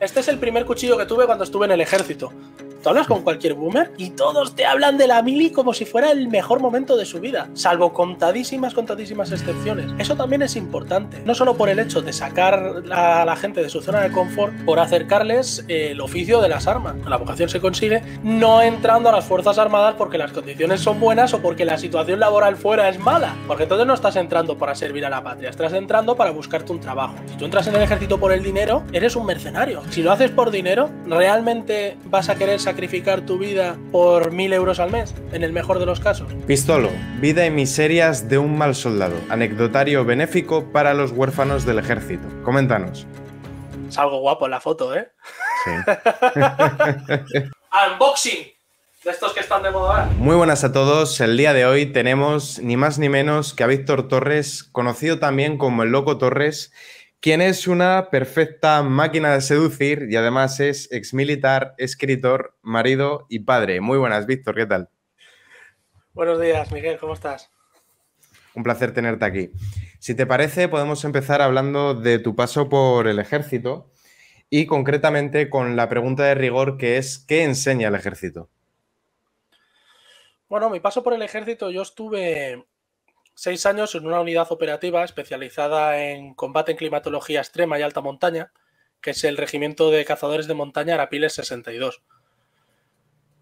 Este es el primer cuchillo que tuve cuando estuve en el ejército. Tú hablas con mm. cualquier boomer y todos te hablan de la mili como si fuera el mejor momento de su vida, salvo contadísimas, contadísimas excepciones. Eso también es importante, no solo por el hecho de sacar a la gente de su zona de confort, por acercarles eh, el oficio de las armas. La vocación se consigue no entrando a las Fuerzas Armadas porque las condiciones son buenas o porque la situación laboral fuera es mala, porque entonces no estás entrando para servir a la patria, estás entrando para buscarte un trabajo. Si tú entras en el ejército por el dinero, eres un mercenario. Si lo haces por dinero, realmente vas a querer sacrificar tu vida por mil euros al mes, en el mejor de los casos. Pistolo, vida y miserias de un mal soldado. Anecdotario benéfico para los huérfanos del ejército. Coméntanos. es algo guapo en la foto, ¿eh? Sí. Unboxing de estos que están de moda ahora. Muy buenas a todos. El día de hoy tenemos ni más ni menos que a Víctor Torres, conocido también como el Loco Torres, quien es una perfecta máquina de seducir y además es ex militar, escritor, marido y padre. Muy buenas, Víctor, ¿qué tal? Buenos días, Miguel, ¿cómo estás? Un placer tenerte aquí. Si te parece, podemos empezar hablando de tu paso por el ejército y concretamente con la pregunta de rigor que es, ¿qué enseña el ejército? Bueno, mi paso por el ejército, yo estuve seis años en una unidad operativa especializada en combate en climatología extrema y alta montaña, que es el Regimiento de Cazadores de Montaña Arapiles 62.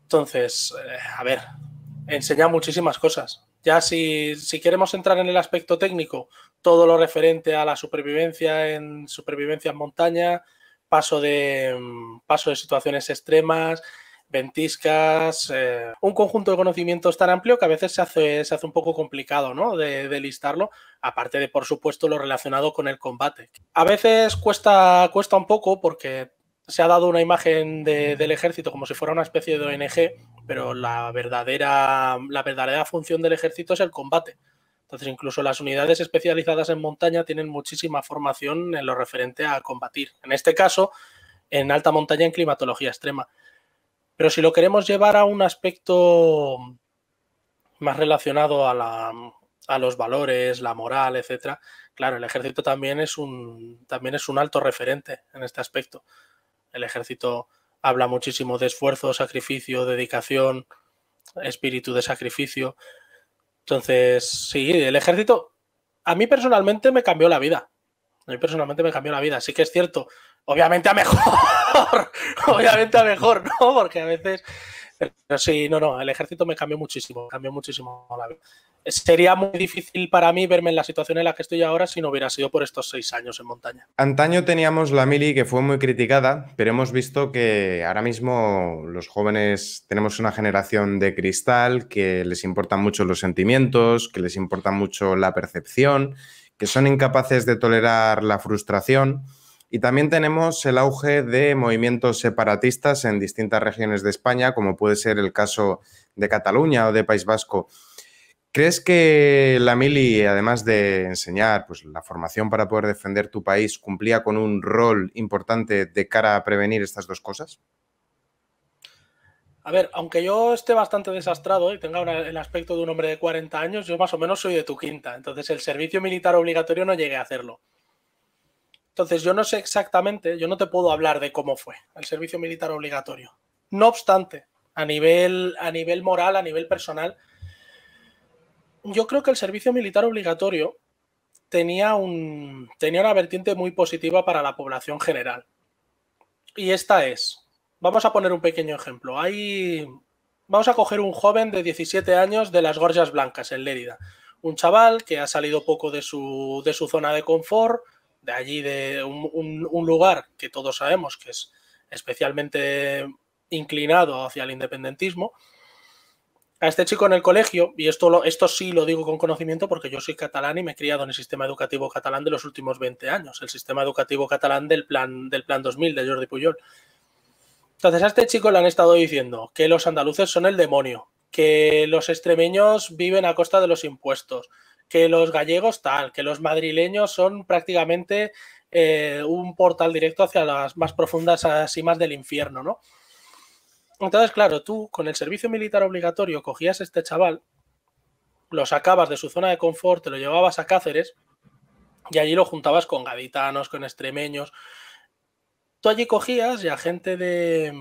Entonces, eh, a ver, enseña muchísimas cosas. Ya si, si, queremos entrar en el aspecto técnico, todo lo referente a la supervivencia en supervivencia en montaña, paso de, mm, paso de situaciones extremas, ventiscas, eh, un conjunto de conocimientos tan amplio que a veces se hace, se hace un poco complicado ¿no? de, listarlo, aparte de, por supuesto, lo relacionado con el combate. A veces cuesta, cuesta un poco porque se ha dado una imagen del ejército como si fuera una especie de ONG, pero la verdadera, la verdadera función del ejército es el combate. Entonces, incluso las unidades especializadas en montaña tienen muchísima formación en lo referente a combatir. En este caso, en alta montaña en climatología extrema. Pero si lo queremos llevar a un aspecto más relacionado a, la, a los valores, la moral, etcétera, claro, el ejército también es un también es un alto referente en este aspecto. El ejército habla muchísimo de esfuerzo, sacrificio, dedicación, espíritu de sacrificio. Entonces, sí, el ejército a mí personalmente me cambió la vida. A mí personalmente me cambió la vida. Sí que es cierto obviamente a mejor, obviamente a mejor, ¿no? Porque a veces, sí, no, no, el ejército me cambió muchísimo, cambió muchísimo la vida. Sería muy difícil para mí verme en la situación en la que estoy ahora si no hubiera sido por estos seis años en montaña. Antaño teníamos la mili que fue muy criticada, pero hemos visto que ahora mismo los jóvenes tenemos una generación de cristal que les importan mucho los sentimientos, que les importa mucho la percepción, que son incapaces de tolerar la frustración. Y también tenemos el auge de movimientos separatistas en distintas regiones de España, como puede ser el caso de Cataluña o de País Vasco. ¿Crees que la Mili, además de enseñar pues, la formación para poder defender tu país, cumplía con un rol importante de cara a prevenir estas dos cosas? A ver, aunque yo esté bastante desastrado y eh, tenga el aspecto de un hombre de 40 años, yo más o menos soy de tu quinta, entonces el servicio militar obligatorio no llegué a hacerlo. Entonces, yo no sé exactamente, yo no te puedo hablar de cómo fue el servicio militar obligatorio. No obstante, a nivel, a nivel moral, a nivel personal, yo creo que el servicio militar obligatorio tenía, un, tenía una vertiente muy positiva para la población general. Y esta es, vamos a poner un pequeño ejemplo. Hay, vamos a coger un joven de 17 años de las Gorjas Blancas, en Lérida. Un chaval que ha salido poco de su, de su zona de confort, de allí, de un, lugar que todos sabemos que es especialmente inclinado hacia el independentismo, a este chico en el colegio, y esto, esto sí lo digo con conocimiento porque yo soy catalán y me he criado en el sistema educativo catalán de los últimos 20 años, el sistema educativo catalán del plan, del plan 2000 de Jordi Puyol. Entonces a este chico le han estado diciendo que los andaluces son el demonio, que los extremeños viven a costa de los impuestos, que los gallegos tal, que los madrileños son prácticamente eh, un portal directo hacia las más profundas cimas del infierno, ¿no? Entonces, claro, tú con el servicio militar obligatorio cogías a este chaval, lo sacabas de su zona de confort, lo llevabas a Cáceres y allí lo juntabas con gaditanos, con extremeños. Tú allí cogías y a gente de.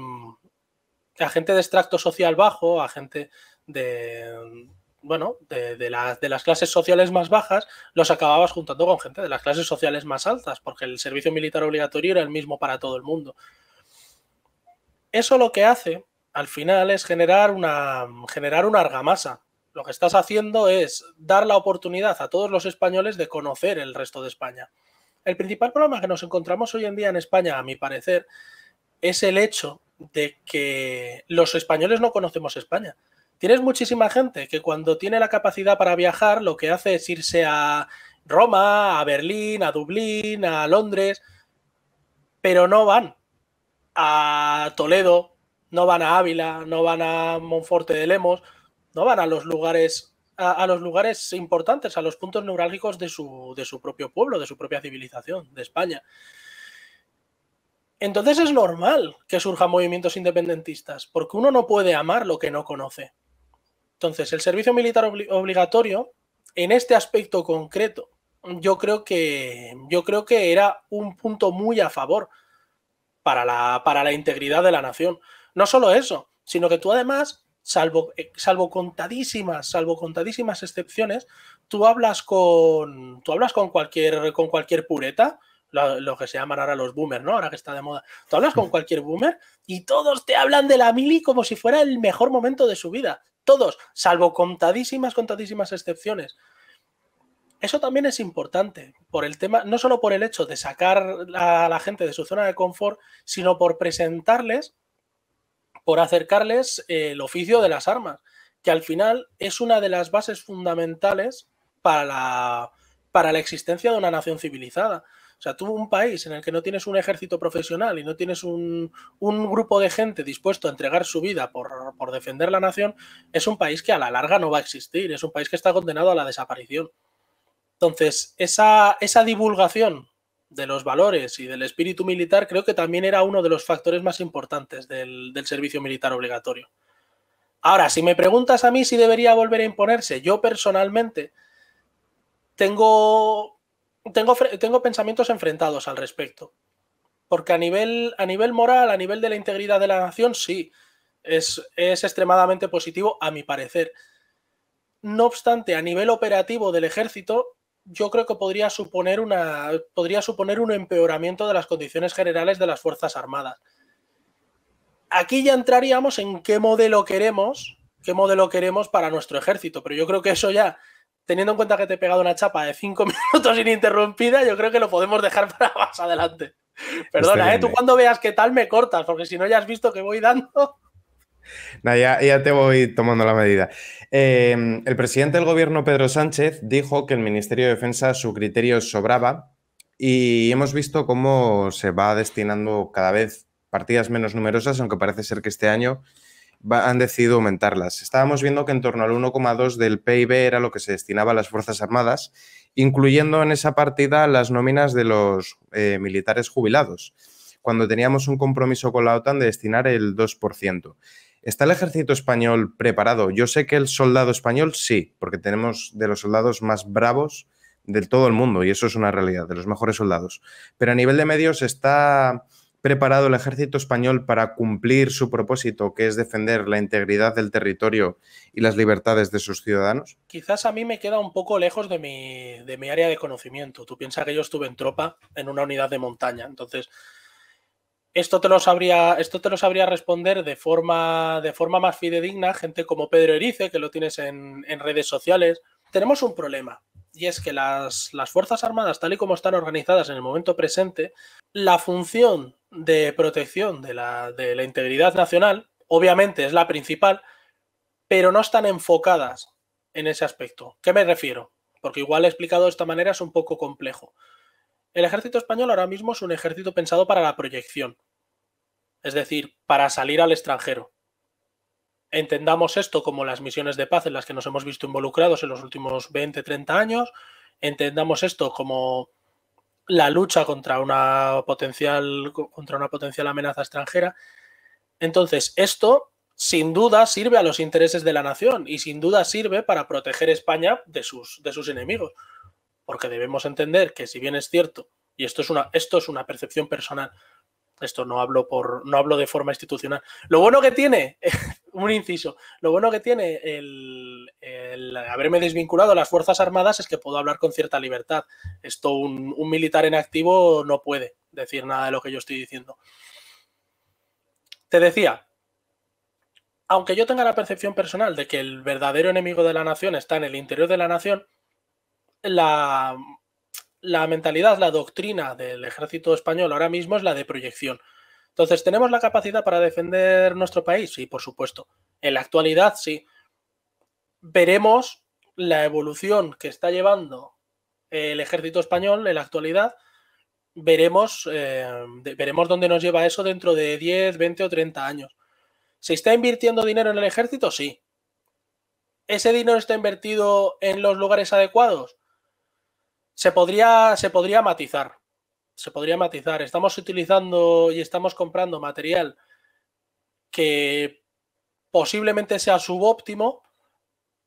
a gente de extracto social bajo, a gente de, bueno, de, las, las clases sociales más bajas, los acababas juntando con gente de las clases sociales más altas, porque el servicio militar obligatorio era el mismo para todo el mundo. Eso lo que hace, al final, es generar una, generar una argamasa. Lo que estás haciendo es dar la oportunidad a todos los españoles de conocer el resto de España. El principal problema que nos encontramos hoy en día en España, a mi parecer, es el hecho de que los españoles no conocemos España. Tienes muchísima gente que cuando tiene la capacidad para viajar, lo que hace es irse a Roma, a Berlín, a Dublín, a Londres, pero no van a Toledo, no van a Ávila, no van a Monforte de Lemos, no van a los lugares los lugares importantes, a los puntos neurálgicos de su, de su propio pueblo, de su propia civilización, de España. Entonces es normal que surjan movimientos independentistas, porque uno no puede amar lo que no conoce. Entonces, el servicio militar obligatorio, en este aspecto concreto, yo creo que, yo creo que era un punto muy a favor para la, para la integridad de la nación. No solo eso, sino que tú además, salvo, eh, salvo contadísimas, salvo contadísimas excepciones, tú hablas con, tú hablas con, cualquier, con cualquier pureta, lo, que se llaman ahora los boomers, ¿no? Ahora que está de moda. Tú hablas con mm. cualquier boomer y todos te hablan de la mili como si fuera el mejor momento de su vida. Todos, salvo contadísimas, contadísimas excepciones. Eso también es importante, por el tema, no solo por el hecho de sacar a la gente de su zona de confort, sino por presentarles, por acercarles eh, el oficio de las armas, que al final es una de las bases fundamentales para para la existencia de una nación civilizada. O sea, tú un país en el que no tienes un ejército profesional y no tienes un, grupo de gente dispuesto a entregar su vida por, defender la nación, es un país que a la larga no va a existir, es un país que está condenado a la desaparición. Entonces, esa, esa divulgación de los valores y del espíritu militar creo que también era uno de los factores más importantes del, del servicio militar obligatorio. Ahora, si me preguntas a mí si debería volver a imponerse, yo personalmente tengo tengo, pensamientos enfrentados al respecto. Porque a nivel, a nivel moral, a nivel de la integridad de la nación, sí, es, es extremadamente positivo, a mi parecer. No obstante, a nivel operativo del ejército, yo creo que podría suponer, una, podría suponer un empeoramiento de las condiciones generales de las Fuerzas Armadas. Aquí ya entraríamos en qué modelo queremos, qué modelo queremos para nuestro ejército, pero yo creo que eso ya teniendo en cuenta que te he pegado una chapa de cinco minutos ininterrumpida, yo creo que lo podemos dejar para más adelante. Perdona, ¿eh? tú cuando veas qué tal me cortas, porque si no ya has visto que voy dando. ya, te voy tomando la medida. Eh, el presidente del gobierno, Pedro Sánchez, dijo que el Ministerio de Defensa su criterio sobraba y hemos visto cómo se va destinando cada vez partidas menos numerosas, aunque parece ser que este año han decidido aumentarlas. Estábamos viendo que en torno al 1,2 del PIB era lo que se destinaba a las Fuerzas Armadas, incluyendo en esa partida las nóminas de los eh, militares jubilados, cuando teníamos un compromiso con la OTAN de destinar el 2%. ¿Está el ejército español preparado? Yo sé que el soldado español sí, porque tenemos de los soldados más bravos de todo el mundo y eso es una realidad, de los mejores soldados. Pero a nivel de medios está preparado el ejército español para cumplir su propósito, que es defender la integridad del territorio y las libertades de sus ciudadanos? Quizás a mí me queda un poco lejos de mi, área de conocimiento. Tú piensas que yo estuve en tropa en una unidad de montaña, entonces... Esto te, lo sabría, esto te lo sabría responder de forma, de forma más fidedigna gente como Pedro Erice, que lo tienes en, en redes sociales. Tenemos un problema, y es que las, Fuerzas Armadas, tal y como están organizadas en el momento presente, la función de protección de la, de la integridad nacional, obviamente es la principal, pero no están enfocadas en ese aspecto. ¿Qué me refiero? Porque igual he explicado de esta manera es un poco complejo. El ejército español ahora mismo es un ejército pensado para la proyección, es decir, para salir al extranjero entendamos esto como las misiones de paz en las que nos hemos visto involucrados en los últimos 20, 30 años, entendamos esto como la lucha contra una potencial, contra una potencial amenaza extranjera. Entonces, esto sin duda sirve a los intereses de la nación y sin duda sirve para proteger España de sus, de sus enemigos. Porque debemos entender que si bien es cierto, y esto es una, esto es una percepción personal, esto no hablo por no hablo de forma institucional. Lo bueno que tiene un inciso. Lo bueno que tiene el, haberme desvinculado a las Fuerzas Armadas es que puedo hablar con cierta libertad. Esto un, militar en activo no puede decir nada de lo que yo estoy diciendo. Te decía, aunque yo tenga la percepción personal de que el verdadero enemigo de la nación está en el interior de la nación, la mentalidad, la doctrina del ejército español ahora mismo es la de proyección. Entonces, ¿tenemos la capacidad para defender nuestro país? Sí, por supuesto. En la actualidad, sí. Veremos la evolución que está llevando el ejército español en la actualidad. Veremos, eh, veremos dónde nos lleva eso dentro de 10, 20 o 30 años. ¿Se está invirtiendo dinero en el ejército? Sí. ¿Ese dinero está invertido en los lugares adecuados? Se podría, se podría matizar se podría matizar. Estamos utilizando y estamos comprando material que posiblemente sea subóptimo,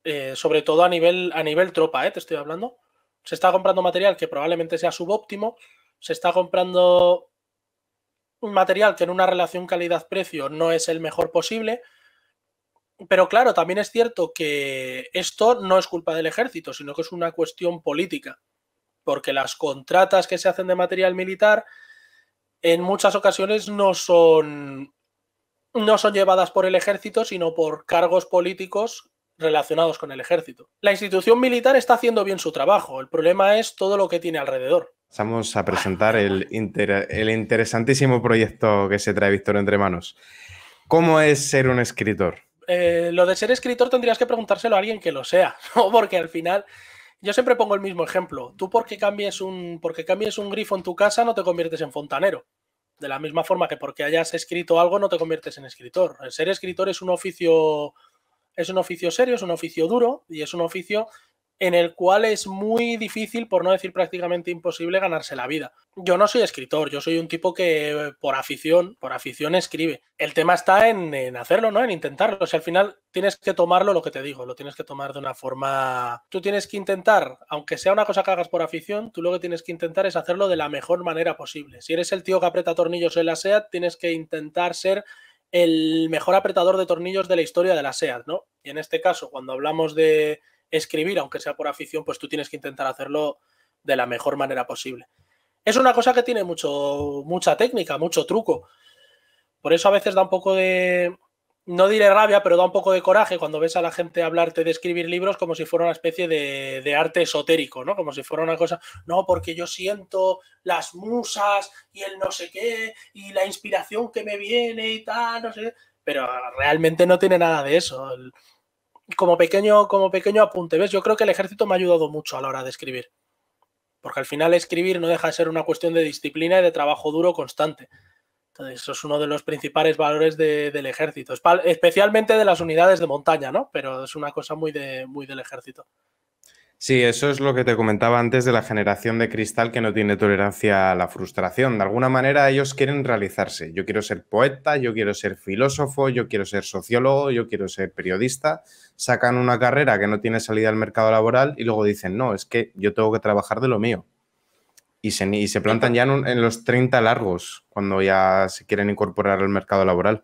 eh, sobre todo a nivel, a nivel tropa, ¿eh? te estoy hablando. Se está comprando material que probablemente sea subóptimo, se está comprando un material que en una relación calidad-precio no es el mejor posible. Pero claro, también es cierto que esto no es culpa del ejército, sino que es una cuestión política porque las contratas que se hacen de material militar en muchas ocasiones no son, no son llevadas por el ejército, sino por cargos políticos relacionados con el ejército. La institución militar está haciendo bien su trabajo, el problema es todo lo que tiene alrededor. Vamos a presentar el, interesantísimo proyecto que se trae Víctor entre manos. ¿Cómo es ser un escritor? Eh, lo de ser escritor tendrías que preguntárselo a alguien que lo sea, porque al final yo siempre pongo el mismo ejemplo. Tú porque cambies un, porque cambies un grifo en tu casa no te conviertes en fontanero. De la misma forma que porque hayas escrito algo no te conviertes en escritor. ser escritor es un oficio, es un oficio serio, es un oficio duro y es un oficio en el cual es muy difícil, por no decir prácticamente imposible, ganarse la vida. Yo no soy escritor, yo soy un tipo que por afición, por afición escribe. El tema está en, hacerlo, ¿no? En intentarlo. O sea, al final tienes que tomarlo lo que te digo, lo tienes que tomar de una forma... Tú tienes que intentar, aunque sea una cosa que hagas por afición, tú lo que tienes que intentar es hacerlo de la mejor manera posible. Si eres el tío que aprieta tornillos en la SEAT, tienes que intentar ser el mejor apretador de tornillos de la historia de la SEAT, ¿no? Y en este caso, cuando hablamos de escribir, aunque sea por afición, pues tú tienes que intentar hacerlo de la mejor manera posible. Es una cosa que tiene mucho, mucha técnica, mucho truco. Por eso a veces da un poco de, no diré rabia, pero da un poco de coraje cuando ves a la gente hablarte de escribir libros como si fuera una especie de, de, arte esotérico, ¿no? Como si fuera una cosa, no, porque yo siento las musas y el no sé qué y la inspiración que me viene y tal, no sé. Pero realmente no tiene nada de eso como pequeño, como pequeño apunte, ¿ves? Yo creo que el ejército me ha ayudado mucho a la hora de escribir. Porque al final escribir no deja de ser una cuestión de disciplina y de trabajo duro constante. Entonces, eso es uno de los principales valores del ejército, especialmente de las unidades de montaña, ¿no? Pero es una cosa muy, de, muy del ejército. Sí, eso es lo que te comentaba antes de la generación de cristal que no tiene tolerancia a la frustración. De alguna manera ellos quieren realizarse. Yo quiero ser poeta, yo quiero ser filósofo, yo quiero ser sociólogo, yo quiero ser periodista. Sacan una carrera que no tiene salida al mercado laboral y luego dicen, no, es que yo tengo que trabajar de lo mío. Y se, se plantan ya en, en los 30 largos, cuando ya se quieren incorporar al mercado laboral.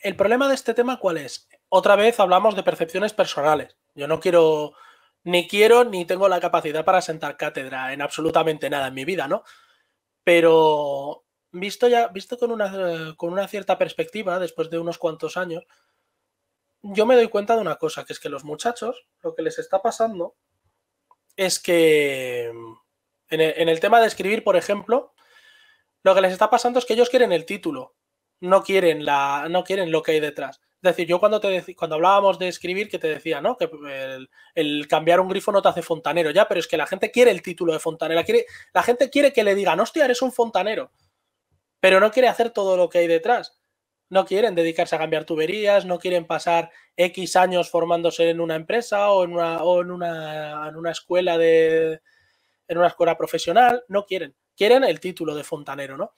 El problema de este tema, ¿cuál es? Otra vez hablamos de percepciones personales. Yo no quiero ni quiero ni tengo la capacidad para sentar cátedra en absolutamente nada en mi vida, ¿no? Pero visto ya, visto con una, con una cierta perspectiva, después de unos cuantos años, yo me doy cuenta de una cosa, que es que los muchachos, lo que les está pasando es que en el, en el tema de escribir, por ejemplo, lo que les está pasando es que ellos quieren el título, no quieren, la, no quieren lo que hay detrás. Es decir, yo cuando, te, cuando hablábamos de escribir, que te decía, ¿no? Que el, cambiar un grifo no te hace fontanero, ya, pero es que la gente quiere el título de fontanero, quiere, la gente quiere que le digan, hostia, eres un fontanero, pero no quiere hacer todo lo que hay detrás. No quieren dedicarse a cambiar tuberías, no quieren pasar X años formándose en una empresa o en una, en una escuela de. en una escuela profesional, no quieren. Quieren el título de fontanero, ¿no?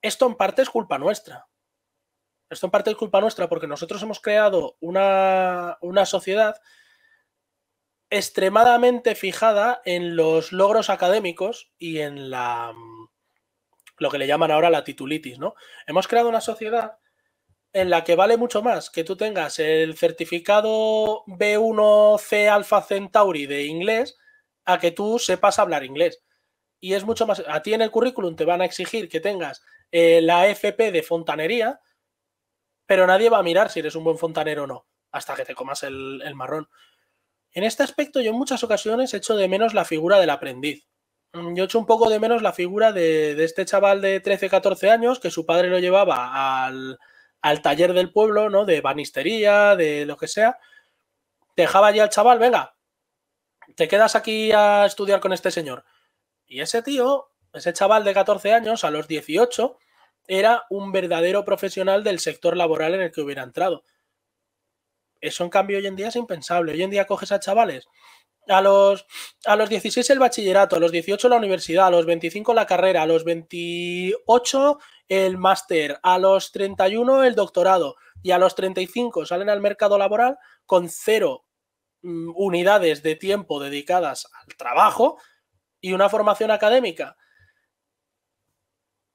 Esto en parte es culpa nuestra, esto en parte es culpa nuestra porque nosotros hemos creado una, sociedad extremadamente fijada en los logros académicos y en la mm, lo que le llaman ahora la titulitis, ¿no? Hemos creado una sociedad en la que vale mucho más que tú tengas el certificado B1C Alpha Centauri de inglés a que tú sepas hablar inglés. Y es mucho más. A ti en el currículum te van a exigir que tengas eh, la FP de fontanería pero nadie va a mirar si eres un buen fontanero o no, hasta que te comas el, marrón. En este aspecto yo en muchas ocasiones echo de menos la figura del aprendiz. Mm, yo echo un poco de menos la figura de, este chaval de 13, 14 años que su padre lo llevaba al, al taller del pueblo, ¿no? De banistería, de lo que sea. Dejaba allí al chaval, venga, te quedas aquí a estudiar con este señor. Y ese tío, ese chaval de 14 años, a los 18, era un verdadero profesional del sector laboral en el que hubiera entrado. Eso en cambio hoy en día es impensable. Hoy en día coges a chavales a los, a los 16 el bachillerato, a los 18 la universidad, a los 25 la carrera, a los 28 el máster, a los 31 el doctorado y a los 35 salen al mercado laboral con cero mm, unidades de tiempo dedicadas al trabajo y una formación académica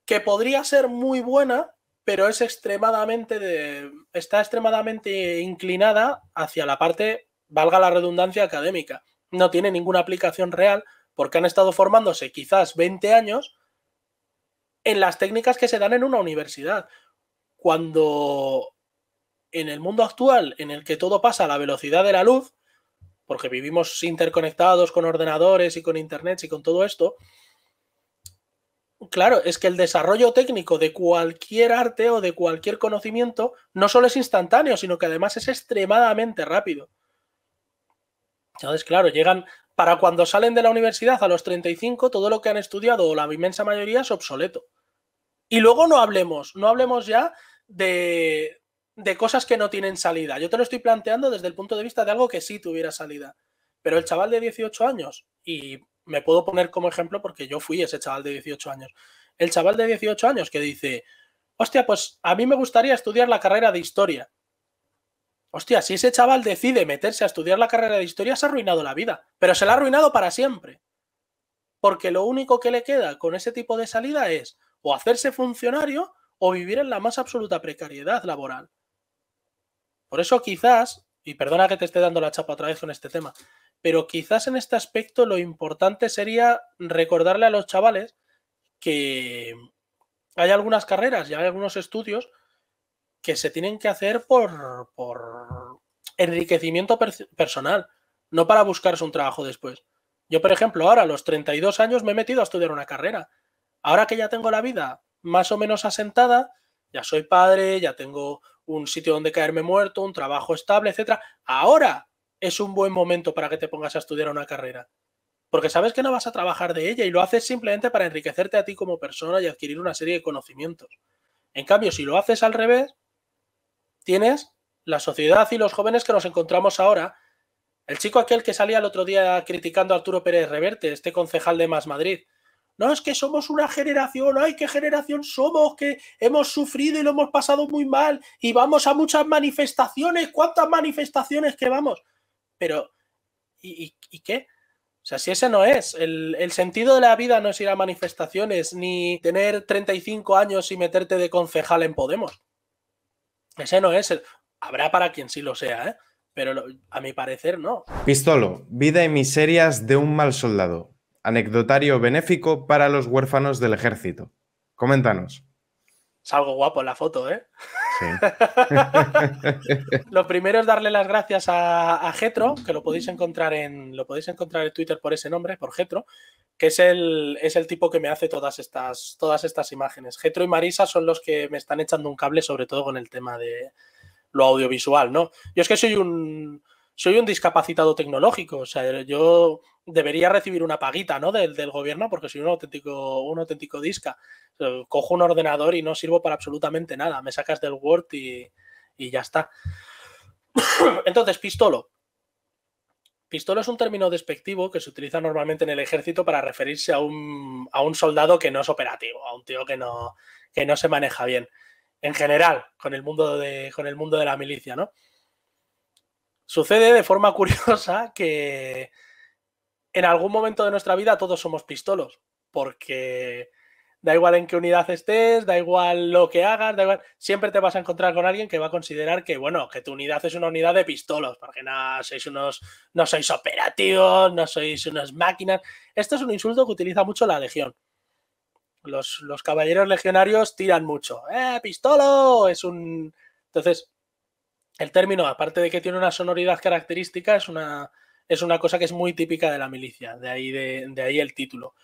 que podría ser muy buena, pero es extremadamente está extremadamente inclinada hacia la parte, valga la redundancia, académica. No tiene ninguna aplicación real porque han estado formándose quizás 20 años en las técnicas que se dan en una universidad. Cuando en el mundo actual, en el que todo pasa a la velocidad de la luz, porque vivimos interconectados con ordenadores y con internet y con todo esto, Claro, es que el desarrollo técnico de cualquier arte o de cualquier conocimiento no solo es instantáneo, sino que además es extremadamente rápido. Entonces, claro, llegan, para cuando salen de la universidad a los 35, todo lo que han estudiado o la inmensa mayoría es obsoleto. Y luego no hablemos, no hablemos ya de, de cosas que no tienen salida. Yo te lo estoy planteando desde el punto de vista de algo que sí tuviera salida. Pero el chaval de 18 años y me puedo poner como ejemplo porque yo fui ese chaval de 18 años. El chaval de 18 años que dice, hostia, pues a mí me gustaría estudiar la carrera de historia. Hostia, si ese chaval decide meterse a estudiar la carrera de historia, se ha arruinado la vida, pero se la ha arruinado para siempre. Porque lo único que le queda con ese tipo de salida es o hacerse funcionario o vivir en la más absoluta precariedad laboral. Por eso quizás, y perdona que te esté dando la chapa otra vez con este tema, pero quizás en este aspecto lo importante sería recordarle a los chavales que hay algunas carreras y hay algunos estudios que se tienen que hacer por, por enriquecimiento personal, no para buscarse un trabajo después. Yo, por ejemplo, ahora a los 32 años me he metido a estudiar una carrera. Ahora que ya tengo la vida más o menos asentada, ya soy padre, ya tengo un sitio donde caerme muerto, un trabajo estable, etcétera. Ahora es un buen momento para que te pongas a estudiar una carrera. Porque sabes que no vas a trabajar de ella y lo haces simplemente para enriquecerte a ti como persona y adquirir una serie de conocimientos. En cambio, si lo haces al revés, tienes la sociedad y los jóvenes que nos encontramos ahora. El chico aquel que salía el otro día criticando a Arturo Pérez Reverte, este concejal de Más Madrid. No, es que somos una generación, ay, qué generación somos, que hemos sufrido y lo hemos pasado muy mal y vamos a muchas manifestaciones, cuántas manifestaciones que vamos pero ¿y, qué? O sea, si ese no es, el, sentido de la vida no es ir a manifestaciones ni tener 35 años y meterte de concejal en Podemos. Ese no es, habrá para quien sí lo sea, ¿eh? pero a mi parecer no. Pistolo, vida y miserias de un mal soldado. Anecdotario benéfico para los huérfanos del ejército. Coméntanos. Salgo guapo en la foto, ¿eh? lo primero es darle las gracias a, Getro, que lo podéis encontrar en lo podéis encontrar en Twitter por ese nombre, por Getro, que es el, es el tipo que me hace todas estas, todas estas imágenes. Getro y Marisa son los que me están echando un cable, sobre todo con el tema de lo audiovisual, ¿no? Yo es que soy un soy un discapacitado tecnológico, o sea, yo debería recibir una paguita, ¿no? Del, gobierno porque soy un auténtico, un auténtico disca. Cojo un ordenador y no sirvo para absolutamente nada, me sacas del Word y, ya está. Entonces, pistolo. Pistolo es un término despectivo que se utiliza normalmente en el ejército para referirse a un, a un soldado que no es operativo, a un tío que no, que no se maneja bien. En general, con el mundo de, con el mundo de la milicia, ¿no? Sucede de forma curiosa que en algún momento de nuestra vida todos somos pistolos, porque da igual en qué unidad estés, da igual lo que hagas, siempre te vas a encontrar con alguien que va a considerar que, bueno, que tu unidad es una unidad de pistolos, porque no sois unos, no sois operativos, no sois unas máquinas. Esto es un insulto que utiliza mucho la legión. Los, los caballeros legionarios tiran mucho. ¡Eh, pistolo! Es un. Entonces, el término, aparte de que tiene una sonoridad característica, es una, es una cosa que es muy típica de la milicia, de ahí, de, ahí el título.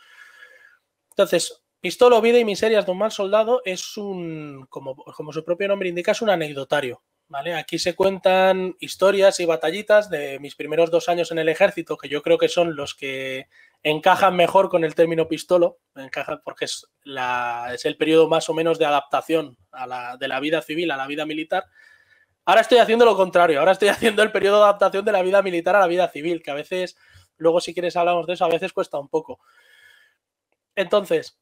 Entonces, Pistolo, vida y miserias de un mal soldado es un, como, como, su propio nombre indica, es un anecdotario. ¿vale? Aquí se cuentan historias y batallitas de mis primeros dos años en el ejército, que yo creo que son los que encajan mejor con el término pistolo, encajan porque es, la, es el periodo más o menos de adaptación de la vida civil a la vida militar. Ahora estoy haciendo lo contrario, ahora estoy haciendo el periodo de adaptación de la vida militar a la vida civil, que a veces, luego si quieres hablamos de eso, a veces cuesta un poco. Entonces,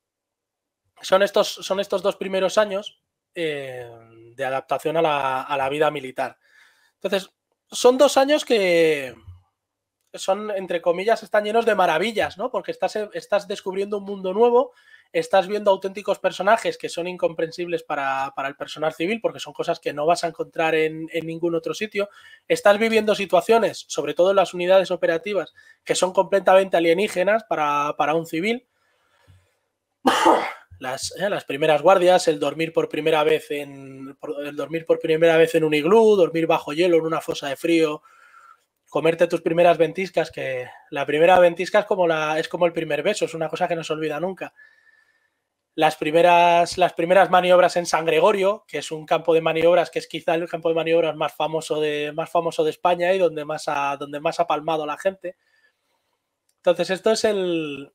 son estos, son estos dos primeros años eh, de adaptación a la, vida militar. Entonces, son dos años que son, entre comillas, están llenos de maravillas, ¿no? Porque estás, estás descubriendo un mundo nuevo, estás viendo auténticos personajes que son incomprensibles para, el personal civil, porque son cosas que no vas a encontrar en, ningún otro sitio. Estás viviendo situaciones, sobre todo en las unidades operativas, que son completamente alienígenas para, un civil. Eh, las, primeras guardias, el dormir por primera vez en. el dormir por primera vez en un iglú, dormir bajo hielo en una fosa de frío, comerte tus primeras ventiscas, que la primera ventisca es como, la, es como el primer beso, es una cosa que no se olvida nunca las primeras, las primeras maniobras en San Gregorio, que es un campo de maniobras que es quizá el campo de maniobras más famoso de, más famoso de España y donde más, ha, donde más ha palmado la gente. Entonces, esto es el.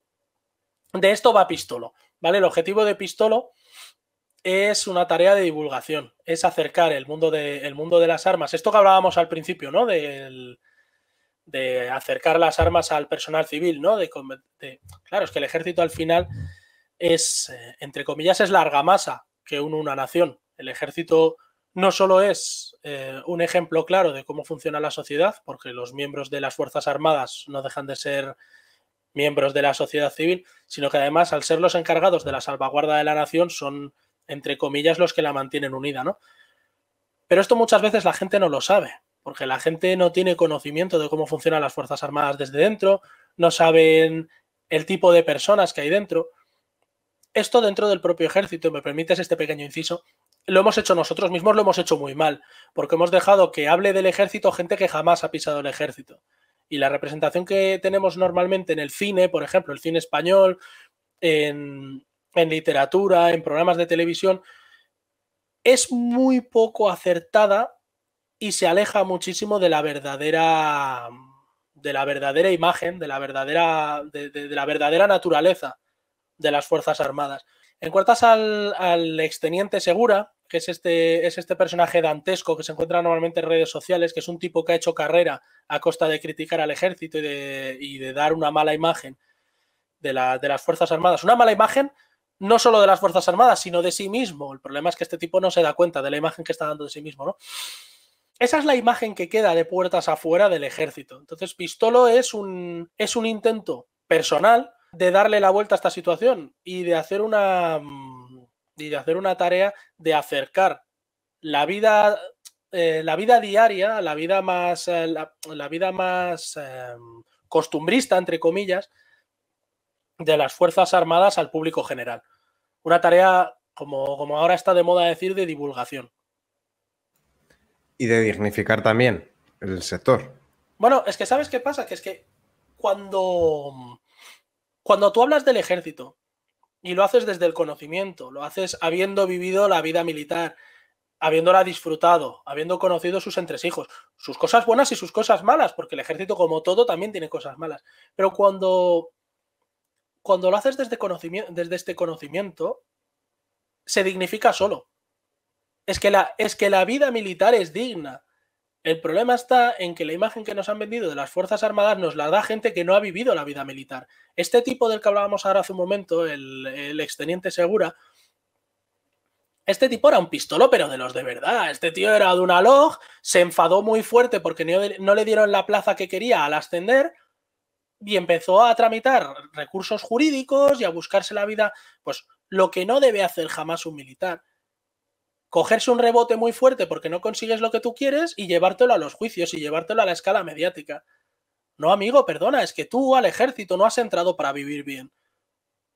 De esto va Pistolo. ¿Vale? El objetivo de Pistolo es una tarea de divulgación, es acercar el mundo de, mundo de las armas. Esto que hablábamos al principio, ¿no? de acercar las armas al personal civil, ¿no? de, claro, es que el ejército al final es, eh, entre comillas, es la argamasa que une una nación. El ejército no solo es eh, un ejemplo claro de cómo funciona la sociedad, porque los miembros de las Fuerzas Armadas no dejan de ser miembros de la sociedad civil, sino que además, al ser los encargados de la salvaguarda de la nación, son, entre comillas, los que la mantienen unida, ¿no? Pero esto muchas veces la gente no lo sabe, porque la gente no tiene conocimiento de cómo funcionan las Fuerzas Armadas desde dentro, no saben el tipo de personas que hay dentro. Esto dentro del propio ejército, me permites este pequeño inciso, lo hemos hecho nosotros mismos, lo hemos hecho muy mal, porque hemos dejado que hable del ejército gente que jamás ha pisado el ejército. Y la representación que tenemos normalmente en el cine, por ejemplo, el cine español, en, literatura, en programas de televisión, es muy poco acertada y se aleja muchísimo de la verdadera de la verdadera imagen, de la verdadera, de la verdadera naturaleza de las Fuerzas Armadas. En al, al exteniente Segura, que es este, es este personaje dantesco que se encuentra normalmente en redes sociales, que es un tipo que ha hecho carrera a costa de criticar al ejército y de, dar una mala imagen de, la, de, las Fuerzas Armadas. Una mala imagen no solo de las Fuerzas Armadas, sino de sí mismo. El problema es que este tipo no se da cuenta de la imagen que está dando de sí mismo, ¿no? Esa es la imagen que queda de puertas afuera del ejército. Entonces, Pistolo es un, es un intento personal de darle la vuelta a esta situación y de hacer una mm, y de hacer una tarea de acercar la vida eh, la vida diaria, la vida más eh, la, vida más em, costumbrista entre comillas de las fuerzas armadas al público general. Una tarea como, como ahora está de moda decir de divulgación. Y de dignificar también el sector. Bueno, es que sabes qué pasa, que es que cuando cuando tú hablas del ejército y lo haces desde el conocimiento, lo haces habiendo vivido la vida militar, habiéndola disfrutado, habiendo conocido sus entresijos, sus cosas buenas y sus cosas malas, porque el ejército como todo también tiene cosas malas. Pero cuando, cuando lo haces desde, conocimiento, desde este conocimiento, se dignifica solo. Es que, la, es que la vida militar es digna. El problema está en que la imagen que nos han vendido de las Fuerzas Armadas nos la da gente que no ha vivido la vida militar. Este tipo del que hablábamos ahora hace un momento, el, exteniente Segura, este tipo era un pistolo, pero de los de verdad. Este tío era de una log, se enfadó muy fuerte porque no le dieron la plaza que quería al ascender y empezó a tramitar recursos jurídicos y a buscarse la vida, pues lo que no debe hacer jamás un militar cogerse un rebote muy fuerte porque no consigues lo que tú quieres y llevártelo a los juicios y llevártelo a la escala mediática. No, amigo, perdona, es que tú al ejército no has entrado para vivir bien.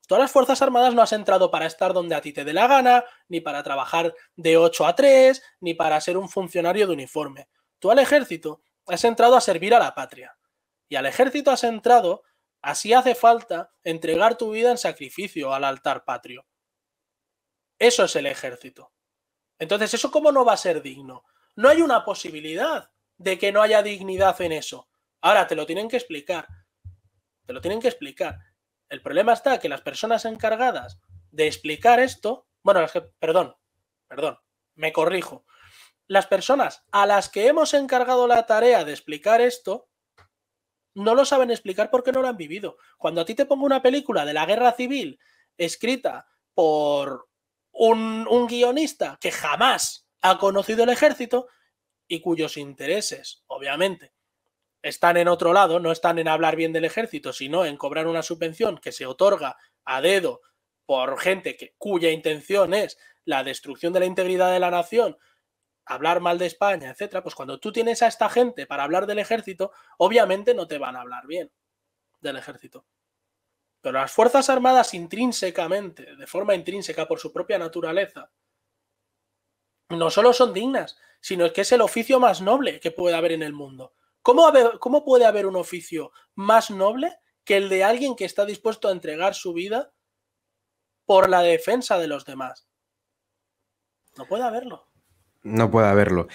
Todas las Fuerzas Armadas no has entrado para estar donde a ti te dé la gana, ni para trabajar de 8 a 3, ni para ser un funcionario de uniforme. Tú al ejército has entrado a servir a la patria. Y al ejército has entrado, así hace falta, entregar tu vida en sacrificio al altar patrio. Eso es el ejército. Entonces, ¿eso cómo no va a ser digno? No hay una posibilidad de que no haya dignidad en eso. Ahora, te lo tienen que explicar. Te lo tienen que explicar. El problema está que las personas encargadas de explicar esto, bueno, perdón, perdón, me corrijo. Las personas a las que hemos encargado la tarea de explicar esto, no lo saben explicar porque no lo han vivido. Cuando a ti te pongo una película de la guerra civil escrita por un, guionista que jamás ha conocido el ejército y cuyos intereses, obviamente, están en otro lado, no están en hablar bien del ejército, sino en cobrar una subvención que se otorga a dedo por gente que, cuya intención es la destrucción de la integridad de la nación, hablar mal de España, etcétera, pues cuando tú tienes a esta gente para hablar del ejército, obviamente no te van a hablar bien del ejército. Pero las Fuerzas Armadas intrínsecamente, de forma intrínseca por su propia naturaleza, no solo son dignas, sino que es el oficio más noble que puede haber en el mundo. ¿Cómo, ¿Cómo, puede haber un oficio más noble que el de alguien que está dispuesto a entregar su vida por la defensa de los demás? No puede haberlo. No puede haberlo.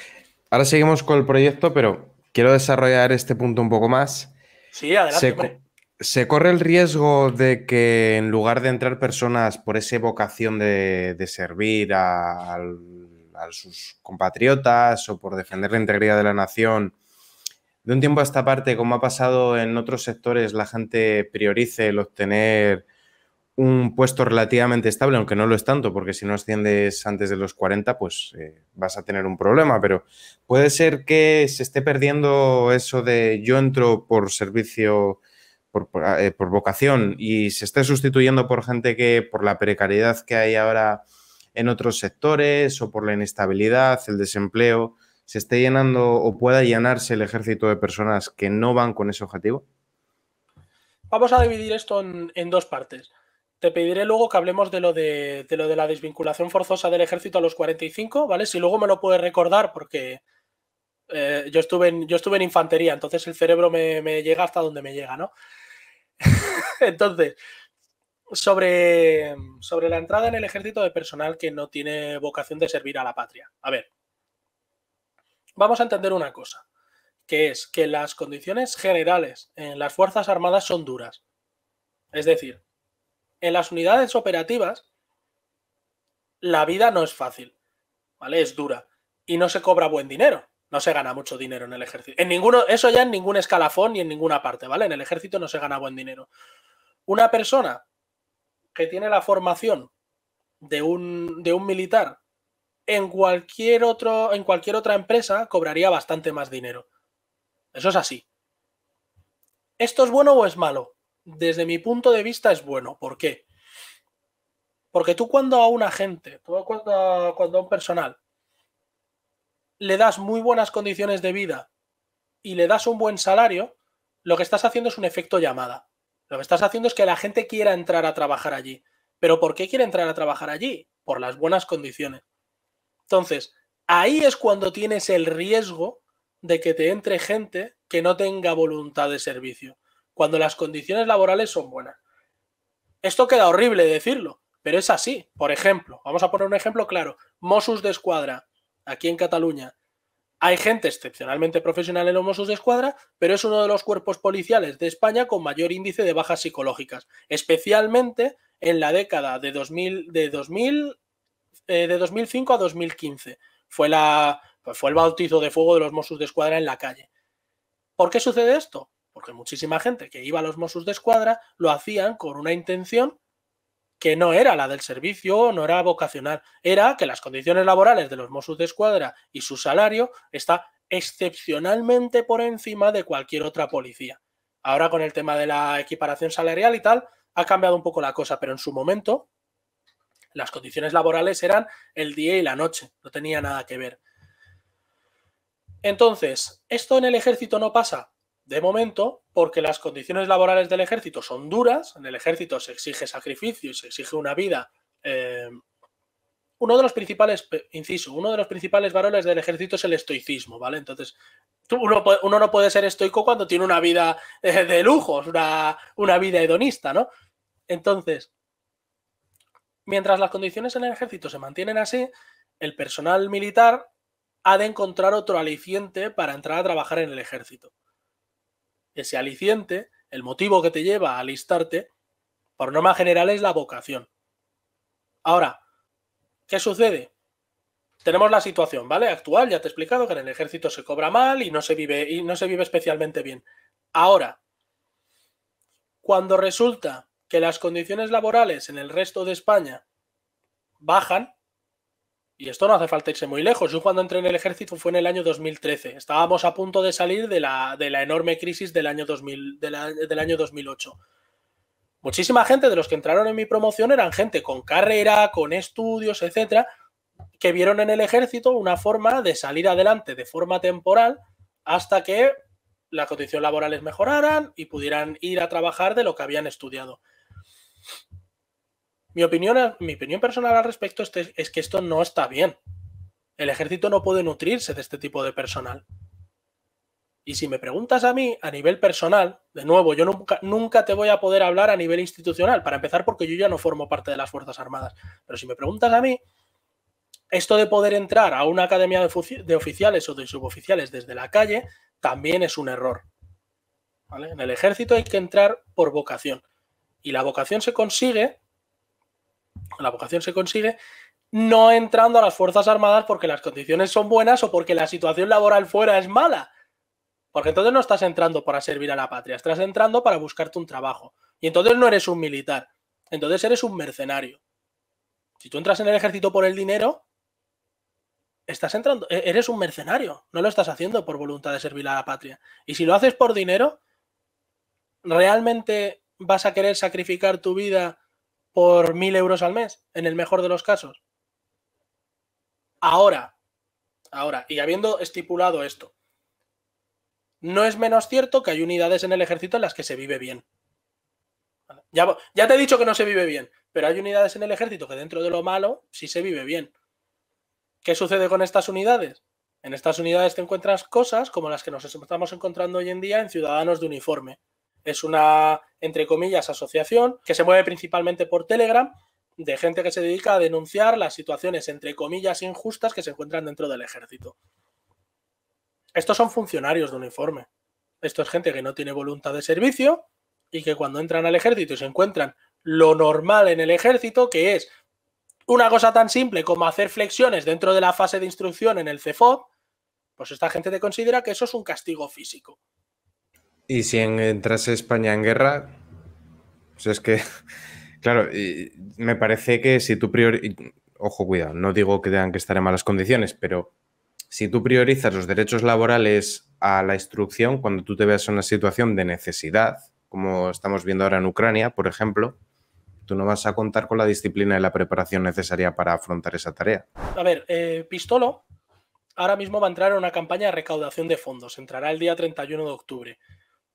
Ahora seguimos con el proyecto, pero quiero desarrollar este punto un poco más. Sí, adelante. ¿Se corre el riesgo de que en lugar de entrar personas por esa vocación de, servir a, sus compatriotas o por defender la integridad de la nación, de un tiempo a esta parte, como ha pasado en otros sectores, la gente priorice el obtener un puesto relativamente estable, aunque no lo es tanto, porque si no asciendes antes de los 40, pues eh, vas a tener un problema, pero puede ser que se esté perdiendo eso de yo entro por servicio eh, por, vocación y se esté sustituyendo por gente que por la precariedad que hay ahora en otros sectores o por la inestabilidad, el desempleo, se esté llenando o pueda llenarse el ejército de personas que no van con ese objetivo? Vamos a dividir esto en, dos partes. Te pediré luego que hablemos de lo de, lo de la desvinculación forzosa del ejército a los 45, ¿vale? Si luego me lo puedes recordar porque eh, yo, estuve en, yo estuve en infantería, entonces el cerebro me llega hasta donde me llega, ¿no? Entonces, sobre, sobre la entrada en el ejército de personal que no tiene vocación de servir a la patria. A ver, vamos a entender una cosa, que es que las condiciones generales en las Fuerzas Armadas son duras. Es decir, en las unidades operativas la vida no es fácil, ¿vale? Es dura y no se cobra buen dinero no se gana mucho dinero en el ejército. En ninguno, eso ya en ningún escalafón y en ninguna parte, ¿vale? En el ejército no se gana buen dinero. Una persona que tiene la formación de un, de un militar en cualquier, otro, en cualquier otra empresa cobraría bastante más dinero. Eso es así. ¿Esto es bueno o es malo? Desde mi punto de vista es bueno. ¿Por qué? Porque tú cuando a un agente, tú cuando, cuando a un personal le das muy buenas condiciones de vida y le das un buen salario, lo que estás haciendo es un efecto llamada. Lo que estás haciendo es que la gente quiera entrar a trabajar allí. ¿Pero por qué quiere entrar a trabajar allí? Por las buenas condiciones. Entonces, ahí es cuando tienes el riesgo de que te entre gente que no tenga voluntad de servicio, cuando las condiciones laborales son buenas. Esto queda horrible decirlo, pero es así. Por ejemplo, vamos a poner un ejemplo claro. Mosus de Escuadra, aquí en Cataluña, hay gente excepcionalmente profesional en los Mossos de Escuadra, pero es uno de los cuerpos policiales de España con mayor índice de bajas psicológicas, especialmente en la década de 2000, de 2000, eh, de 2005 a 2015. Fue, la, pues fue el bautizo de fuego de los Mossos de Escuadra en la calle. ¿Por qué sucede esto? Porque muchísima gente que iba a los Mossos de Escuadra lo hacían con una intención que no era la del servicio, no era vocacional, era que las condiciones laborales de los Mossos de Escuadra y su salario está excepcionalmente por encima de cualquier otra policía. Ahora con el tema de la equiparación salarial y tal, ha cambiado un poco la cosa, pero en su momento las condiciones laborales eran el día y la noche, no tenía nada que ver. Entonces, esto en el ejército no pasa de momento porque las condiciones laborales del ejército son duras, en el ejército se exige sacrificio, se exige una vida. Eh, uno de los principales, inciso, uno de los principales valores del ejército es el estoicismo, ¿vale? Entonces, uno, no puede ser estoico cuando tiene una vida eh, de, lujos, una, una vida hedonista, ¿no? Entonces, mientras las condiciones en el ejército se mantienen así, el personal militar ha de encontrar otro aliciente para entrar a trabajar en el ejército ese aliciente, el motivo que te lleva a alistarte, por norma general es la vocación. Ahora, ¿qué sucede? Tenemos la situación, ¿vale? Actual, ya te he explicado que en el ejército se cobra mal y no se vive, y no se vive especialmente bien. Ahora, cuando resulta que las condiciones laborales en el resto de España bajan, y esto no hace falta irse muy lejos. Yo cuando entré en el ejército fue en el año 2013. Estábamos a punto de salir de la, enorme crisis del año, del año 2008. Muchísima gente de los que entraron en mi promoción eran gente con carrera, con estudios, etcétera, que vieron en el ejército una forma de salir adelante de forma temporal hasta que las condiciones laborales mejoraran y pudieran ir a trabajar de lo que habían estudiado. Mi opinión, mi opinión personal al respecto es que esto no está bien. El ejército no puede nutrirse de este tipo de personal. Y si me preguntas a mí a nivel personal, de nuevo, yo nunca, nunca, te voy a poder hablar a nivel institucional, para empezar porque yo ya no formo parte de las Fuerzas Armadas. Pero si me preguntas a mí, esto de poder entrar a una academia de, oficiales o de suboficiales desde la calle también es un error. En el ejército hay que entrar por vocación. Y la vocación se consigue la vocación se consigue no entrando a las Fuerzas Armadas porque las condiciones son buenas o porque la situación laboral fuera es mala. Porque entonces no estás entrando para servir a la patria, estás entrando para buscarte un trabajo. Y entonces no eres un militar, entonces eres un mercenario. Si tú entras en el ejército por el dinero, estás entrando, e-, eres un mercenario, no lo estás haciendo por voluntad de servir a la patria. Y si lo haces por dinero, ¿realmente vas a querer sacrificar tu vida por mil euros al mes, en el mejor de los casos. Ahora, ahora, y habiendo estipulado esto, no es menos cierto que hay unidades en el ejército en las que se vive bien. Ya, ya te he dicho que no se vive bien, pero hay unidades en el ejército que dentro de lo malo sí se vive bien. ¿Qué sucede con estas unidades? En estas unidades te encuentras cosas como las que nos estamos encontrando hoy en día en ciudadanos de uniforme. Es una, entre comillas, asociación que se mueve principalmente por Telegram de gente que se dedica a denunciar las situaciones, entre comillas, injustas que se encuentran dentro del ejército. Estos son funcionarios de uniforme. Esto es gente que no tiene voluntad de servicio y que cuando entran al ejército y se encuentran lo normal en el ejército, que es una cosa tan simple como hacer flexiones dentro de la fase de instrucción en el CEFOD, pues esta gente te considera que eso es un castigo físico. Y si entrase España en guerra, pues es que, claro, me parece que si tú priorizas, ojo, cuidado, no digo que tengan que estar en malas condiciones, pero si tú priorizas los derechos laborales a la instrucción, cuando tú te veas en una situación de necesidad, como estamos viendo ahora en Ucrania, por ejemplo, tú no vas a contar con la disciplina y la preparación necesaria para afrontar esa tarea. A ver, eh, Pistolo ahora mismo va a entrar en una campaña de recaudación de fondos, entrará el día 31 de octubre.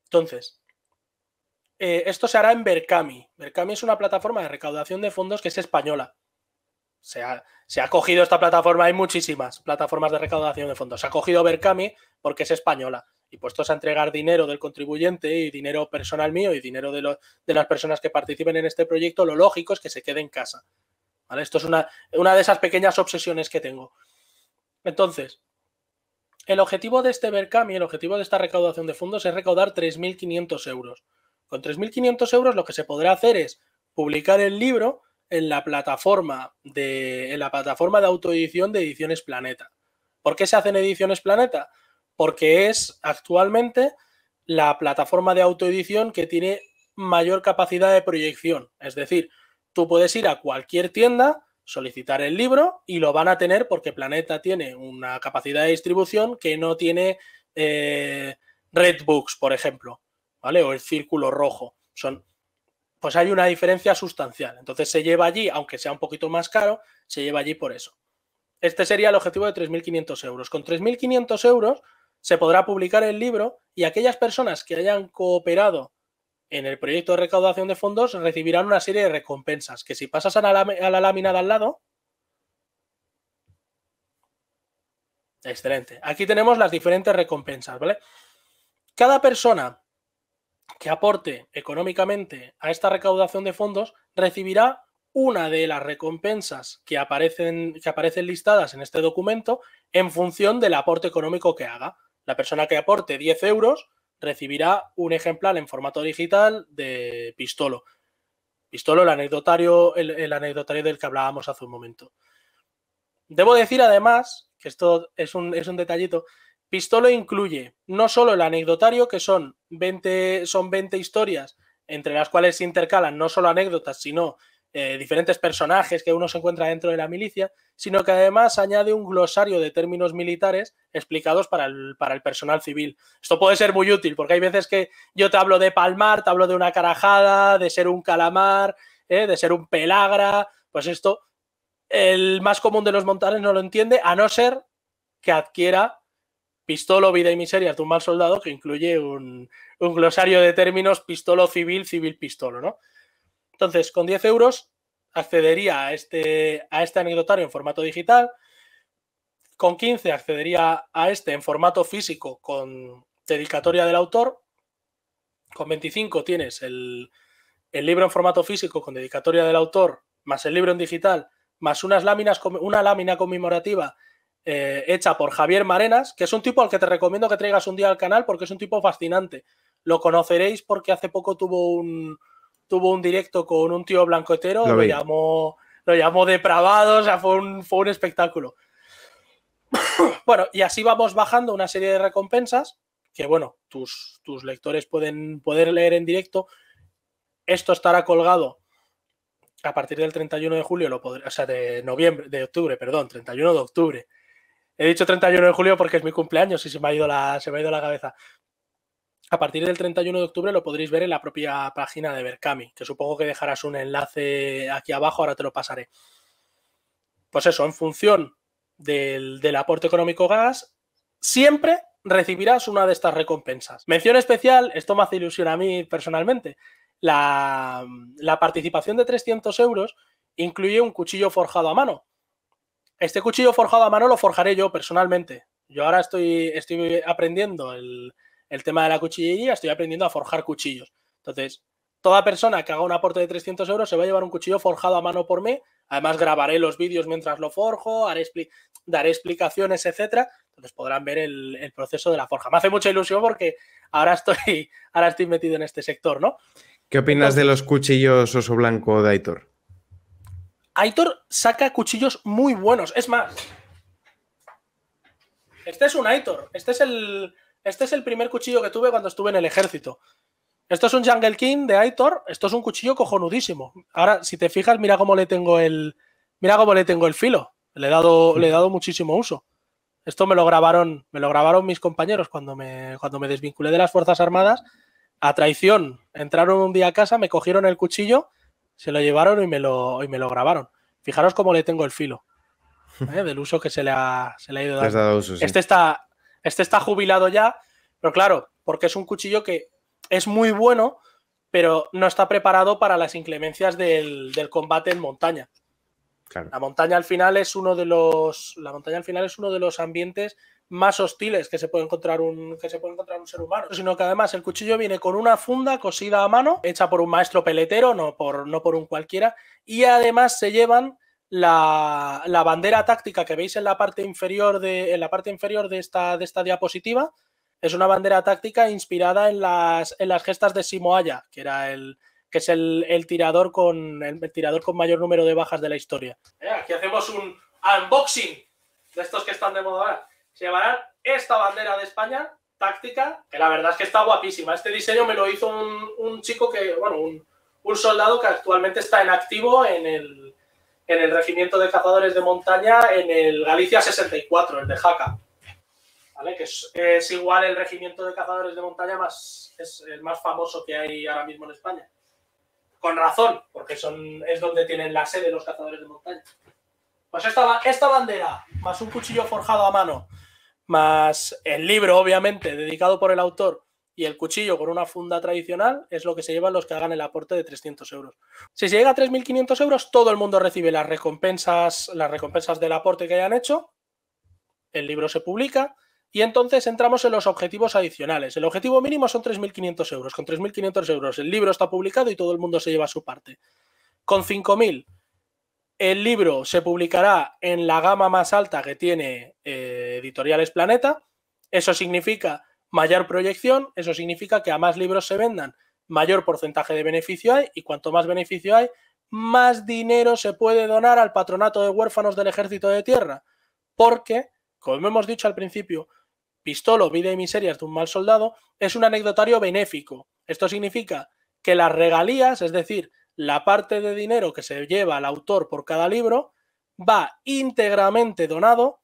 Entonces, eh, esto se hará en BerCami. BerCami es una plataforma de recaudación de fondos que es española. Se ha, se ha, cogido esta plataforma, hay muchísimas plataformas de recaudación de fondos. Se ha cogido BerCami porque es española. Y puestos a entregar dinero del contribuyente y dinero personal mío y dinero de, las personas que participen en este proyecto, lo lógico es que se quede en casa. Esto es una, una de esas pequeñas obsesiones que tengo. Entonces, el objetivo de este y el objetivo de esta recaudación de fondos es recaudar 3.500 euros. Con 3.500 euros lo que se podrá hacer es publicar el libro en la plataforma de, la plataforma de autoedición de Ediciones Planeta. ¿Por qué se hacen Ediciones Planeta? Porque es actualmente la plataforma de autoedición que tiene mayor capacidad de proyección. Es decir, tú puedes ir a cualquier tienda solicitar el libro y lo van a tener porque Planeta tiene una capacidad de distribución que no tiene eh, Red Redbooks, por ejemplo, ¿vale? O el Círculo Rojo. Son, pues hay una diferencia sustancial. Entonces se lleva allí, aunque sea un poquito más caro, se lleva allí por eso. Este sería el objetivo de 3.500 euros. Con 3.500 euros se podrá publicar el libro y aquellas personas que hayan cooperado en el proyecto de recaudación de fondos recibirán una serie de recompensas que si pasas a la, lámina de al lado... Excelente. Aquí tenemos las diferentes recompensas, ¿vale? Cada persona que aporte económicamente a esta recaudación de fondos recibirá una de las recompensas que aparecen, que aparecen listadas en este documento en función del aporte económico que haga. La persona que aporte 10 euros recibirá un ejemplar en formato digital de Pistolo. Pistolo, el anecdotario, el, anecdotario del que hablábamos hace un momento. Debo decir además, que esto es un, es un detallito, Pistolo incluye no solo el anecdotario, que son 20, son 20 historias, entre las cuales se intercalan no solo anécdotas, sino eh, diferentes personajes que uno se encuentra dentro de la milicia, sino que además añade un glosario de términos militares explicados para el, personal civil. Esto puede ser muy útil porque hay veces que yo te hablo de palmar, te hablo de una carajada, de ser un calamar, eh, de ser un pelagra, pues esto el más común de los montanes no lo entiende, a no ser que adquiera Pistolo, Vida y miseria de un mal soldado, que incluye un, un glosario de términos pistolo civil, civil pistolo, ¿no? Entonces, con 10 euros accedería a este, a este anecdotario en formato digital. Con 15 accedería a este en formato físico con dedicatoria del autor. Con 25 tienes el, libro en formato físico con dedicatoria del autor, más el libro en digital, más unas láminas, una lámina conmemorativa eh, hecha por Javier Marenas, que es un tipo al que te recomiendo que traigas un día al canal porque es un tipo fascinante. Lo conoceréis porque hace poco tuvo un, tuvo un directo con un tío blanco lo, lo llamó, lo depravado, o sea, fue un, fue un espectáculo. bueno, y así vamos bajando una serie de recompensas que, bueno, tus, tus lectores pueden poder leer en directo. Esto estará colgado a partir del 31 de julio, lo o sea, de noviembre, de octubre, perdón, 31 de octubre. He dicho 31 de julio porque es mi cumpleaños y se me ha ido la, se me ha ido la cabeza. A partir del 31 de octubre lo podréis ver en la propia página de Berkami, que supongo que dejarás un enlace aquí abajo, ahora te lo pasaré. Pues eso, en función del, aporte económico gas, siempre recibirás una de estas recompensas. Mención especial, esto me hace ilusión a mí personalmente, la, la participación de 300 euros incluye un cuchillo forjado a mano. Este cuchillo forjado a mano lo forjaré yo personalmente. Yo ahora estoy, estoy aprendiendo el, el tema de la cuchillería, estoy aprendiendo a forjar cuchillos. Entonces, toda persona que haga un aporte de 300 euros se va a llevar un cuchillo forjado a mano por mí. Además, grabaré los vídeos mientras lo forjo, daré explicaciones, etcétera. Entonces podrán ver el, proceso de la forja. Me hace mucha ilusión porque ahora estoy, ahora estoy metido en este sector, ¿no? ¿Qué opinas de los cuchillos oso blanco de Aitor? Aitor saca cuchillos muy buenos. Es más, este es un Aitor. Este es el, este es el primer cuchillo que tuve cuando estuve en el ejército. Esto es un Jungle King de Aitor. Esto es un cuchillo cojonudísimo. Ahora, si te fijas, mira cómo le tengo el. Mira cómo le tengo el filo. Le he dado, le dado muchísimo uso. Esto me lo grabaron, me lo grabaron mis compañeros cuando me, cuando me desvinculé de las Fuerzas Armadas. A traición. Entraron un día a casa, me cogieron el cuchillo, se lo llevaron y me lo, y me lo grabaron. Fijaros cómo le tengo el filo. ¿eh? Del uso que se le ha, ido dando. Este está. Este está jubilado ya, pero claro, porque es un cuchillo que es muy bueno, pero no está preparado para las inclemencias del, combate en montaña. La montaña al final es uno de los. La montaña al final es uno de los ambientes más hostiles que se puede encontrar un, que se puede encontrar un ser humano. Sino que además el cuchillo viene con una funda cosida a mano, hecha por un maestro peletero, no por, no por un cualquiera, y además se llevan la, bandera táctica que veis en la parte inferior de, en la parte inferior de, esta, de esta diapositiva es una bandera táctica inspirada en las, en las gestas de Simoaya, que era el que es el, tirador con el, tirador con mayor número de bajas de la historia. Eh, aquí hacemos un unboxing de estos que están de moda ahora. Se llevarán esta bandera de España táctica, que la verdad es que está guapísima. Este diseño me lo hizo un, un chico que, bueno, un, un soldado que actualmente está en activo en el, en el Regimiento de Cazadores de Montaña en el Galicia 64, el de Jaca. ¿Vale? Que es, igual el regimiento de cazadores de montaña más, es el más famoso que hay ahora mismo en España. Con razón, porque son, es donde tienen la sede los cazadores de montaña. Pues esta, esta bandera, más un cuchillo forjado a mano, más el libro, obviamente, dedicado por el autor, y el cuchillo con una funda tradicional es lo que se llevan los que hagan el aporte de 300 euros. Si se llega a 3.500 euros, todo el mundo recibe las recompensas, las recompensas del aporte que hayan hecho, el libro se publica y entonces entramos en los objetivos adicionales. El objetivo mínimo son 3.500 euros. Con 3.500 euros el libro está publicado y todo el mundo se lleva su parte. Con 5.000 el libro se publicará en la gama más alta que tiene eh, Editoriales Planeta. Eso significa Mayor proyección, eso significa que a más libros se vendan, mayor porcentaje de beneficio hay y cuanto más beneficio hay, más dinero se puede donar al patronato de huérfanos del ejército de tierra. Porque, como hemos dicho al principio, Pistolo, vida y miserias de un mal soldado es un anecdotario benéfico. Esto significa que las regalías, es decir, la parte de dinero que se lleva al autor por cada libro, va íntegramente donado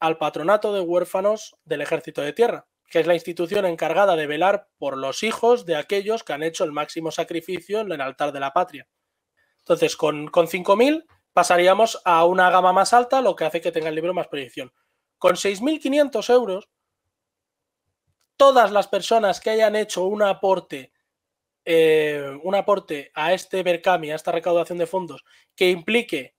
al patronato de huérfanos del ejército de tierra que es la institución encargada de velar por los hijos de aquellos que han hecho el máximo sacrificio en el altar de la patria. Entonces, con, 5.000 pasaríamos a una gama más alta, lo que hace que tenga el libro más proyección. Con 6.500 euros, todas las personas que hayan hecho un aporte, eh, un aporte a este Bercami, a esta recaudación de fondos, que implique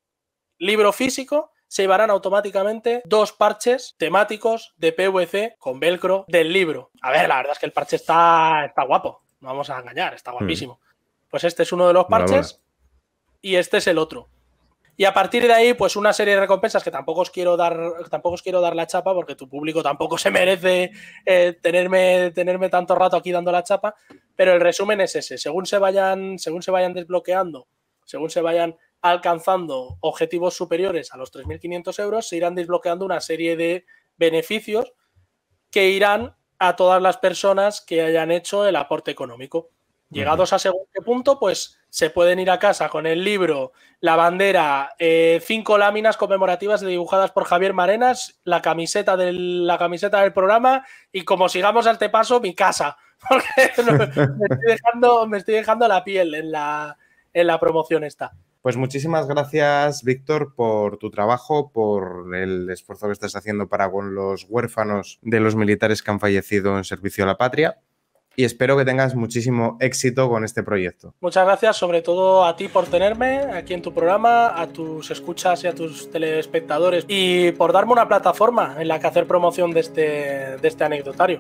libro físico, se llevarán automáticamente dos parches temáticos de PVC con velcro del libro. A ver, la verdad es que el parche está, está guapo, no vamos a engañar, está hmm. guapísimo. Pues este es uno de los parches y este es el otro. Y a partir de ahí, pues una serie de recompensas que tampoco os quiero dar, tampoco os quiero dar la chapa, porque tu público tampoco se merece eh, tenerme, tenerme tanto rato aquí dando la chapa. Pero el resumen es ese. Según se vayan, según se vayan desbloqueando, según se vayan alcanzando objetivos superiores a los 3.500 euros, se irán desbloqueando una serie de beneficios que irán a todas las personas que hayan hecho el aporte económico. Llegados a segundo punto, pues se pueden ir a casa con el libro, la bandera, eh, cinco láminas conmemorativas dibujadas por Javier Marenas, la camiseta del, programa y como sigamos a este paso, mi casa. Porque me, estoy dejando, la piel en la promoción esta. Pues muchísimas gracias, Víctor, por tu trabajo, por el esfuerzo que estás haciendo para con los huérfanos de los militares que han fallecido en servicio a la patria y espero que tengas muchísimo éxito con este proyecto. Muchas gracias, sobre todo a ti por tenerme aquí en tu programa, a tus escuchas y a tus telespectadores y por darme una plataforma en la que hacer promoción de este, de este anecdotario.